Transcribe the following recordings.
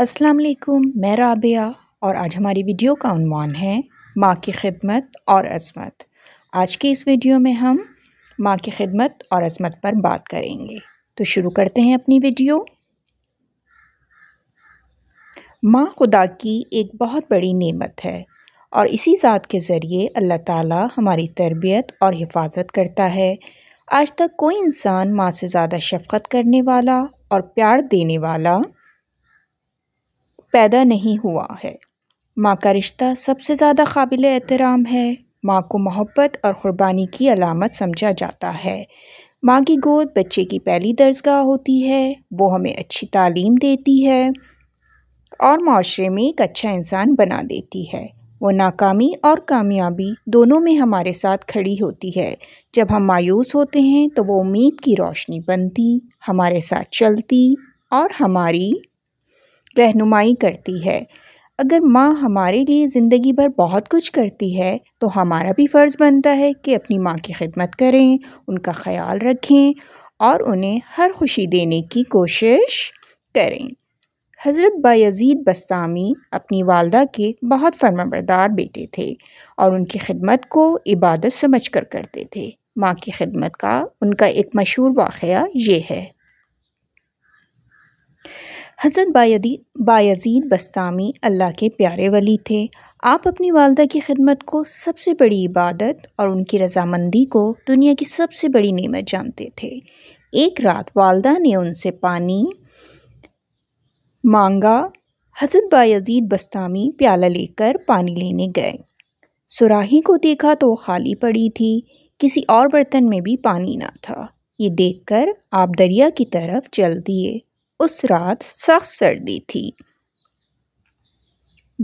अस्सलाम वालेकुम मैं राबिया और आज हमारी वीडियो का अनवान है माँ की खिदमत और असमत आज की इस वीडियो में हम माँ की खिदमत और अजमत पर बात करेंगे तो शुरू करते हैं अपनी वीडियो माँ खुदा की एक बहुत बड़ी नेमत है और इसी ज़ात के ज़रिए अल्लाह ताला हमारी तरबियत और हिफाजत करता है आज तक कोई इंसान माँ से ज़्यादा शफकत करने वाला और प्यार देने वाला पैदा नहीं हुआ है माँ का रिश्ता सबसे ज़्यादा काबिल एहतराम है माँ को मोहब्बत और क़ुरबानी की अलामत समझा जाता है माँ की गोद बच्चे की पहली दर्जगाह होती है वो हमें अच्छी तालीम देती है और माशरे में एक अच्छा इंसान बना देती है वो नाकामी और कामयाबी दोनों में हमारे साथ खड़ी होती है जब हम मायूस होते हैं तो वो उम्मीद की रोशनी बनती हमारे साथ चलती और हमारी रहनुमाई करती है अगर माँ हमारे लिए ज़िंदगी भर बहुत कुछ करती है तो हमारा भी फ़र्ज़ बनता है कि अपनी माँ की खिदमत करें उनका ख्याल रखें और उन्हें हर खुशी देने की कोशिश करें हज़रत बायजीद बस्तामी अपनी वालदा के बहुत फर्माबरदार बेटे थे और उनकी खिदमत को इबादत समझ कर करते थे माँ की खिदमत का उनका एक मशहूर वाक़ ये है हज़रत बायदी बायज़ीद बस्तामी अल्लाह के प्यारे वली थे आप अपनी वालदा की खिदमत को सबसे बड़ी इबादत और उनकी रजामंदी को दुनिया की सबसे बड़ी नेमत जानते थे एक रात वालदा ने उनसे पानी मांगा हज़रत बायजीद बस्तामी प्याला लेकर पानी लेने गए सुराही को देखा तो खाली पड़ी थी किसी और बर्तन में भी पानी ना था ये देखकर आप दरिया की तरफ चल दिए उस रात सख्त सर्दी थी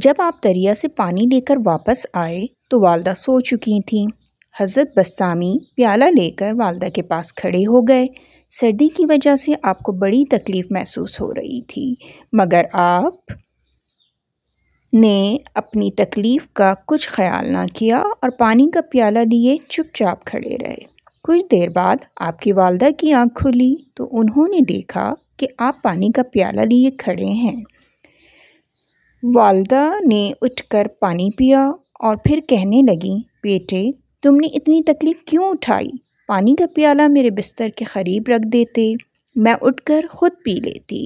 जब आप दरिया से पानी लेकर वापस आए तो वालदा सो चुकी थीं हज़रत बस्सामी प्याला लेकर वालदा के पास खड़े हो गए सर्दी की वजह से आपको बड़ी तकलीफ़ महसूस हो रही थी मगर आप ने अपनी तकलीफ़ का कुछ ख्याल ना किया और पानी का प्याला लिए चुपचाप खड़े रहे कुछ देर बाद आपकी वालदा की आंख खुली तो उन्होंने देखा कि आप पानी का प्याला लिए खड़े हैं वालदा ने उठकर पानी पिया और फिर कहने लगी बेटे तुमने इतनी तकलीफ़ क्यों उठाई पानी का प्याला मेरे बिस्तर के करीब रख देते मैं उठकर ख़ुद पी लेती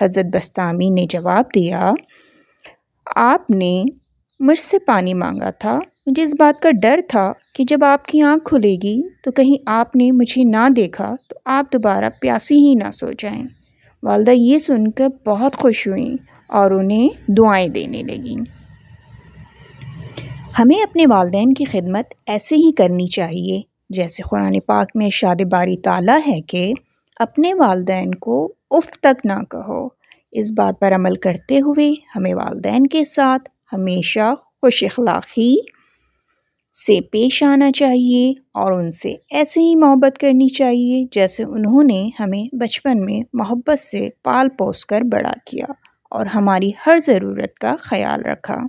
हज़रत बस्तामी ने जवाब दिया आपने मुझसे पानी मांगा था मुझे इस बात का डर था कि जब आपकी आंख खुलेगी तो कहीं आपने मुझे ना देखा तो आप दोबारा प्यासी ही ना सो जाएं वालदा ये सुनकर बहुत खुश हुई और उन्हें दुआएं देने लगीं हमें अपने वालदेन की खिदमत ऐसे ही करनी चाहिए जैसे कुरान पाक में शाद बारी ताला है कि अपने वालदे को उफ तक ना कहो इस बात पर अमल करते हुए हमें वालदे के साथ हमेशा खुश ही से पेश आना चाहिए और उनसे ऐसे ही मोहब्बत करनी चाहिए जैसे उन्होंने हमें बचपन में मोहब्बत से पाल पोस कर बड़ा किया और हमारी हर ज़रूरत का ख्याल रखा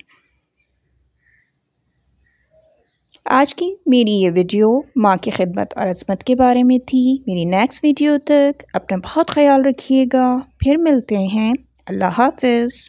आज की मेरी ये वीडियो माँ की खिदमत और अजमत के बारे में थी मेरी नेक्स्ट वीडियो तक अपना बहुत ख्याल रखिएगा फिर मिलते हैं अल्लाह हाफिज़